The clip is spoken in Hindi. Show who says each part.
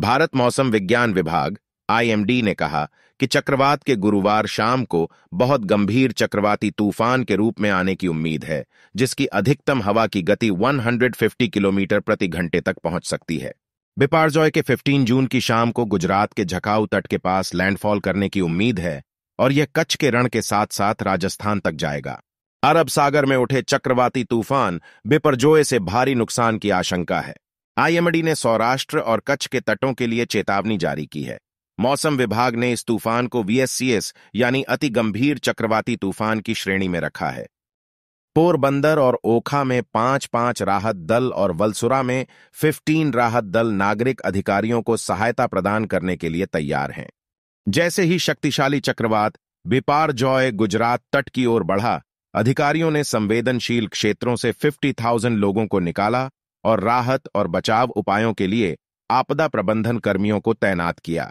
Speaker 1: भारत मौसम विज्ञान विभाग आईएमडी ने कहा कि चक्रवात के गुरुवार शाम को बहुत गंभीर चक्रवाती तूफान के रूप में आने की उम्मीद है जिसकी अधिकतम हवा की गति 150 किलोमीटर प्रति घंटे तक पहुंच सकती है बिपारजॉय के 15 जून की शाम को गुजरात के झकाऊ तट के पास लैंडफॉल करने की उम्मीद है और यह कच्छ के रण के साथ साथ राजस्थान तक जाएगा अरब सागर में उठे चक्रवाती तूफान बिपरजोय से भारी नुकसान की आशंका है आईएमडी ने सौराष्ट्र और कच्छ के तटों के लिए चेतावनी जारी की है मौसम विभाग ने इस तूफान को वीएससीएस यानी अति गंभीर चक्रवाती तूफान की श्रेणी में रखा है पोरबंदर और ओखा में पांच पांच राहत दल और वलसुरा में 15 राहत दल नागरिक अधिकारियों को सहायता प्रदान करने के लिए तैयार हैं जैसे ही शक्तिशाली चक्रवात बिपार जॉय गुजरात तट की ओर बढ़ा अधिकारियों ने संवेदनशील क्षेत्रों से 50,000 लोगों को निकाला और राहत और बचाव उपायों के लिए आपदा प्रबंधन कर्मियों को तैनात किया